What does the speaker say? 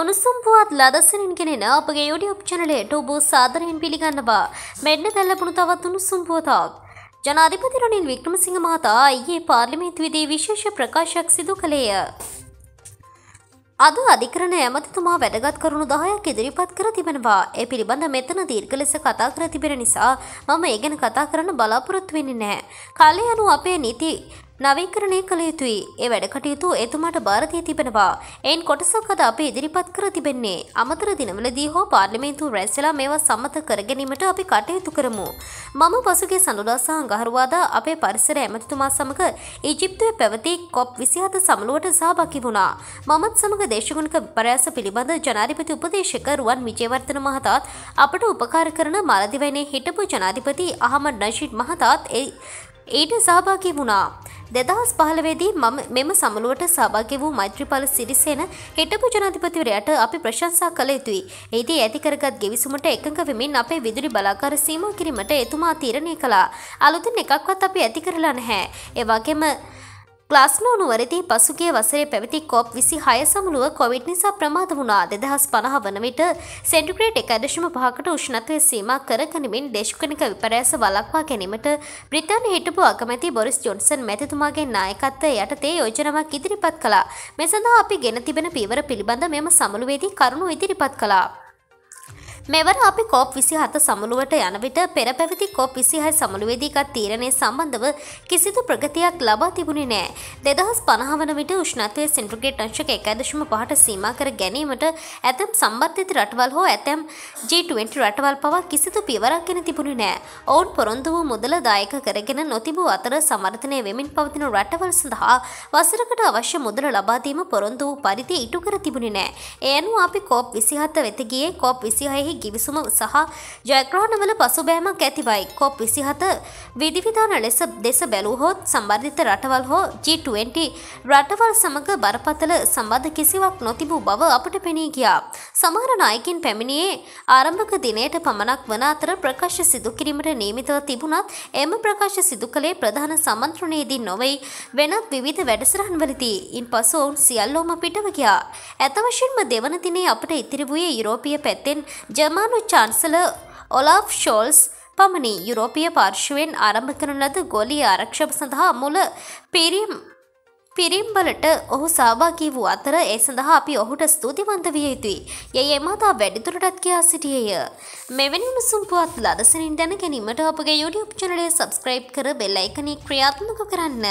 උණුසුම් පුවත් ලදසනින් ගෙනෙන අපගේ YouTube චැනලයට ඔබ සාදරයෙන් පිළිගන්නවා. මෙන්න දැල්ලපුණු තවත් උණුසුම් පුවතක්. ජනාධිපති රනිල් වික්‍රමසිංහ මහතා ඊයේ පාර්ලිමේන්තුවේදී විශේෂ ප්‍රකාශයක් සිදු කළේය. අද අධිකරණ ඇමතිතුමා වැඩගත් කරුණු 10ක් ඉදිරිපත් කර තිබෙනවා. ඒ පිළිබඳ මෙතන දීර්ඝ ලෙස කතා කර තිබෙන නිසා මම ඒ ගැන කතා කරන්න බලාපොරොත්තු වෙන්නේ නැහැ. කාලය යනු අපේ නීති නවීකරණය කළ යුතුයි. ඒ වැඩ කටයුතු එතුමාට බාර දී තිබෙනවා. එයින් කොටසක් අද අපි ඉදිරිපත් කර තිබෙන්නේ. අමතර දිනවලදී හෝ පාර්ලිමේන්තුව රැස් වෙලා මේවා සම්මත කර ගැනීමට අපි කටයුතු කරමු. මම පසුගිය සඳුදා සහ අඟහරුවාදා අපේ පරිසර ඇමතිතුමා සමග ඊජිප්තුවේ පැවති COP 27 සමුළුවට සහභාගී වුණා. මමත් සමග දේශගුණික විපර්යාස පිළිබඳ ජනාධිපති උපදේශක රුවන් විජේවර්ධන මහතාත් අපට උපකාර කරන මාලදිවයිනේ හිටපු ජනාධිපති අහමඩ් නශීඩ් මහතාත් ඊට සහභාගී වුණා. දෙදහස් පහලවේදී මම මෙම සමුළුවට සභාග්‍ය වූ මෛත්‍රීපල සිරිසේන හිටපු ජනාධිපතිවරයාට අපි ප්‍රශංසා කළ යුතුයි. එහිදී ඇතිකරගත් ගෙවිසුමට එකඟ වෙමින් අපේ විදුලි බලාකාර සීමා කිරීමට එතුමා තීරණය කළා. අලුතින් එකක්වත් අපි ඇති කරලා නැහැ. ඒ වගේම ග්ලස්නෝ නුවරදී පසුගේ වසරේ පැවති කොප් විසි හය සමුළුව කොවිඩ් නිසා ප්‍රමාද වුණා දෙදහස් පණහ වන විට සෙන්ටිග්‍රේට් එකදශම පහකට උෂ්ණත්වය සීම කරගනිමින් දේශකනික විපරෑස වලක්වා ගැනීමට බ්‍රිතාන්‍ය හිටපු අකමැති බොරිස් ජොන්සන් මැතිතුමාගේ නායකත්වය යටතේ යෝජනාවක් ඉදිරිපත් කළා. මෙසඳහා අපි ගෙන තිබෙන පීවර පිළිබඳ මෙම සමුළුවේදී කරුණු ඉදිරිපත් කළා. මෙවර අපි කෝප් විසිහත සමුළුවට යනවිට පෙරපැවිති කෝප් විසිහයි සමුළුවේදීගත් තීරණය සම්බන්ධව කිසිදු ප්‍රගතියක් ලබා තිබුණි නෑ. දෙදහස් පනහවන විට උෂ්ණත්වය සින්ට්‍රගේට් අංශක එකදශම පහට සීමා කර ගැනීමට ඇතැම් සම්බර්ධිත රටවල් හෝ ඇතැම් G20 රටවල් පවා කිසිදු පියවරක් ගෙන තිබුණි නෑ. ඔවුන් පොරොන්දු වූ මුදල දායක කරගෙන නොතිබූ අතර සමර්ථනය වෙමින් පවතින රටවල් සඳහා වසරකට අවශ්‍ය මුදල ලබාදීම පොරොන්දු වූ පරිදි ඉටු කර තිබුණි නෑ. ඒ අනුව අපි කෝප් විසිහත වෙත ගියේ කෝප් විසිහයෙහි ගිවිසුම සහ ජයග්‍රහණවල පසුබෑමක් ඇතිවයි කොප් විසිහත විදිවිධාන ලෙස දෙස බැලූහොත් සම්බර්ධිත රටවල් හෝ G20 රටවල් සමඟ බරපතල සම්බධ කිසිවක් නොතිබූ බව අපට පෙනී ගියා. සමහර නායකින් පැමිණියේ ආරම්භක දිනයට පමණක් වන අතර ප්‍රකාශ සිදු කිරීමට නීමිතව තිබුණත් එම ප්‍රකාශ සිදු කළේ ප්‍රධාන සමන්ත්‍රණයේදී නොවයි වෙනත් විධ වැඩසරහන්වලදී ඉන් පසු ඔවුන් සියල්ලෝම පිටව ගියා. ඇතවශෙන්ම දෙවන දිනේ අපට ඉතිරිවූයේ යුරෝපිය පැත්තෙන් ජ ජර්මානු චාන්සල ඔලාෆ් ෂෝල්ස් පමණි යුරෝපිය පාර්ශුවෙන් ආරම්භ කරන ලද ගොලි ආරක්ෂප සඳහා මුල පිරිම් පිරිම්බලට ඔහු සභාගී වූ අතර ඒ සඳහා අපි ඔහුට ස්තුතිවන්ත විය යුතුයි. යැයි එමතා වැඩිදුරටත් කියා සිටියේය. මෙවැනි උණුසුම් පුවත් ලදසනින් දැන ගැනීමට අපගේ YouTube චැනලය සබස්ක්‍රයිබ් කර බෙල් අයිකනී ක්‍රියාත්මක කරන්න.